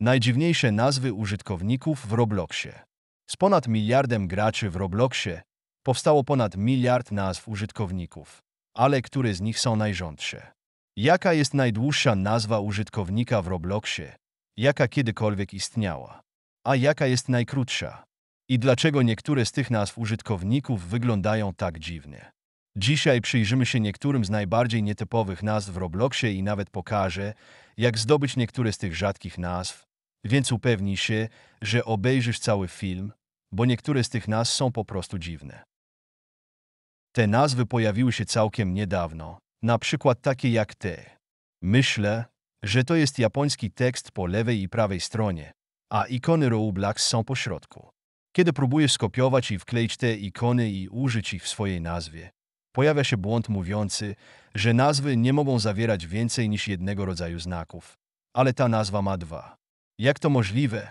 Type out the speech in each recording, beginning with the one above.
Najdziwniejsze nazwy użytkowników w Robloxie. Z ponad miliardem graczy w Robloxie powstało ponad miliard nazw użytkowników, ale które z nich są najrządsze? Jaka jest najdłuższa nazwa użytkownika w Robloxie, jaka kiedykolwiek istniała? A jaka jest najkrótsza? I dlaczego niektóre z tych nazw użytkowników wyglądają tak dziwnie? Dzisiaj przyjrzymy się niektórym z najbardziej nietypowych nazw w Robloxie i nawet pokażę, jak zdobyć niektóre z tych rzadkich nazw, więc upewnij się, że obejrzysz cały film, bo niektóre z tych nazw są po prostu dziwne. Te nazwy pojawiły się całkiem niedawno, na przykład takie jak te. Myślę, że to jest japoński tekst po lewej i prawej stronie, a ikony Roblox są po środku. Kiedy próbujesz skopiować i wkleić te ikony i użyć ich w swojej nazwie, pojawia się błąd mówiący, że nazwy nie mogą zawierać więcej niż jednego rodzaju znaków, ale ta nazwa ma dwa. Jak to możliwe?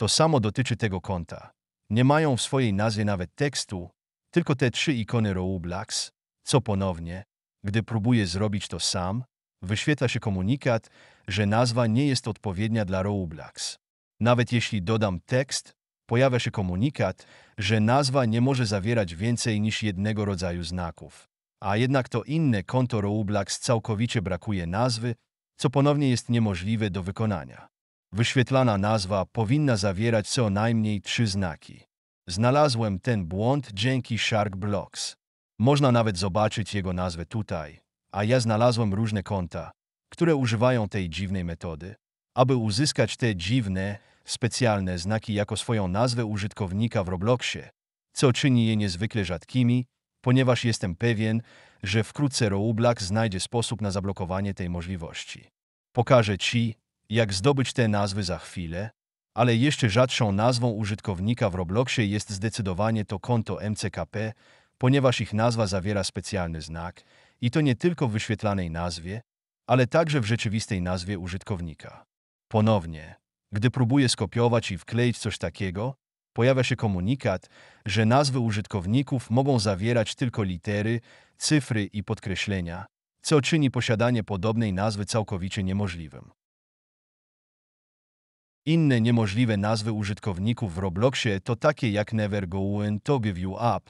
To samo dotyczy tego konta. Nie mają w swojej nazwie nawet tekstu, tylko te trzy ikony Roblox, co ponownie, gdy próbuję zrobić to sam, wyświetla się komunikat, że nazwa nie jest odpowiednia dla Roblox. Nawet jeśli dodam tekst, pojawia się komunikat, że nazwa nie może zawierać więcej niż jednego rodzaju znaków. A jednak to inne konto Roblox całkowicie brakuje nazwy, co ponownie jest niemożliwe do wykonania. Wyświetlana nazwa powinna zawierać co najmniej trzy znaki. Znalazłem ten błąd dzięki Shark Blocks. Można nawet zobaczyć jego nazwę tutaj, a ja znalazłem różne konta, które używają tej dziwnej metody. Aby uzyskać te dziwne, specjalne znaki jako swoją nazwę użytkownika w Robloxie, co czyni je niezwykle rzadkimi, ponieważ jestem pewien, że wkrótce Roblox znajdzie sposób na zablokowanie tej możliwości. Pokażę Ci, jak zdobyć te nazwy za chwilę, ale jeszcze rzadszą nazwą użytkownika w Robloxie jest zdecydowanie to konto MCKP, ponieważ ich nazwa zawiera specjalny znak i to nie tylko w wyświetlanej nazwie, ale także w rzeczywistej nazwie użytkownika. Ponownie, gdy próbuję skopiować i wkleić coś takiego, pojawia się komunikat, że nazwy użytkowników mogą zawierać tylko litery, cyfry i podkreślenia, co czyni posiadanie podobnej nazwy całkowicie niemożliwym. Inne niemożliwe nazwy użytkowników w Robloxie to takie jak Never Going to Give You Up,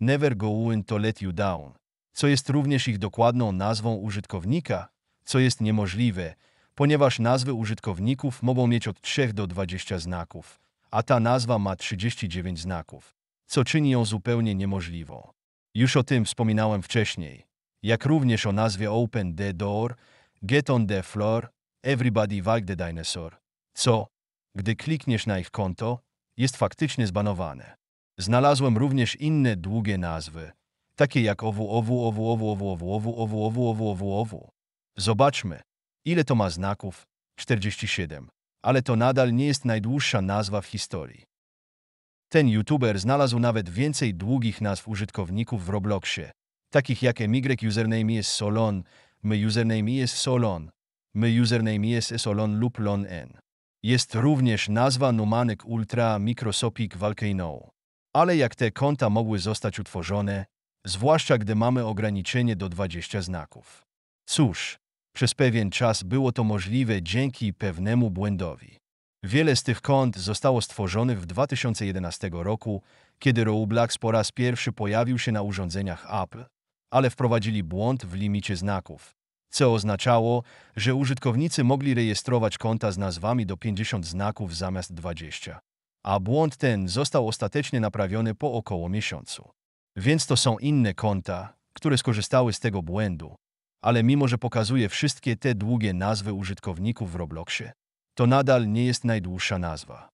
Never Going to Let You Down, co jest również ich dokładną nazwą użytkownika, co jest niemożliwe, ponieważ nazwy użytkowników mogą mieć od 3 do 20 znaków, a ta nazwa ma 39 znaków, co czyni ją zupełnie niemożliwą. Już o tym wspominałem wcześniej, jak również o nazwie Open the Door, Get on the Floor, Everybody Walk the Dinosaur, co, gdy klikniesz na ich konto, jest faktycznie zbanowane. Znalazłem również inne długie nazwy, takie jak owu, owu, owu, owu, owu, owu, owu, owu, owu, owu, owu, owu. Zobaczmy, ile to ma znaków. 47. Ale to nadal nie jest najdłuższa nazwa w historii. Ten youtuber znalazł nawet więcej długich nazw użytkowników w Robloxie, takich jak emigre username jest solon, my username jest solon, my username jest solon lub lon n. Jest również nazwa Numanek Ultra Microscopic Volcano. Ale jak te konta mogły zostać utworzone, zwłaszcza gdy mamy ograniczenie do 20 znaków? Cóż, przez pewien czas było to możliwe dzięki pewnemu błędowi. Wiele z tych kont zostało stworzonych w 2011 roku, kiedy Roblox po raz pierwszy pojawił się na urządzeniach Apple, ale wprowadzili błąd w limicie znaków, co oznaczało, że użytkownicy mogli rejestrować konta z nazwami do 50 znaków zamiast 20. A błąd ten został ostatecznie naprawiony po około miesiącu. Więc to są inne konta, które skorzystały z tego błędu. Ale mimo, że pokazuje wszystkie te długie nazwy użytkowników w Robloxie, to nadal nie jest najdłuższa nazwa.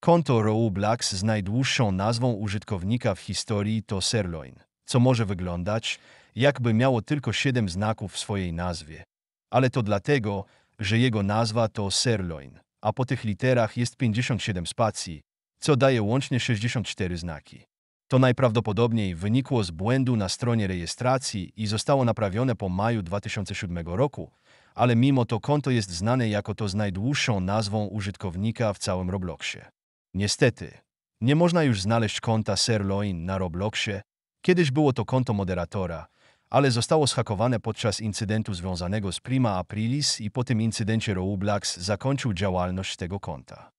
Konto Roblox z najdłuższą nazwą użytkownika w historii to Sirloin, co może wyglądać jakby miało tylko siedem znaków w swojej nazwie. Ale to dlatego, że jego nazwa to sirloin, a po tych literach jest 57 spacji, co daje łącznie 64 znaki. To najprawdopodobniej wynikło z błędu na stronie rejestracji i zostało naprawione po maju 2007 roku, ale mimo to konto jest znane jako to z najdłuższą nazwą użytkownika w całym Robloxie. Niestety, nie można już znaleźć konta Sirloin na Robloxie. Kiedyś było to konto moderatora, ale zostało schakowane podczas incydentu związanego z Prima Aprilis i po tym incydencie Roblox zakończył działalność tego konta.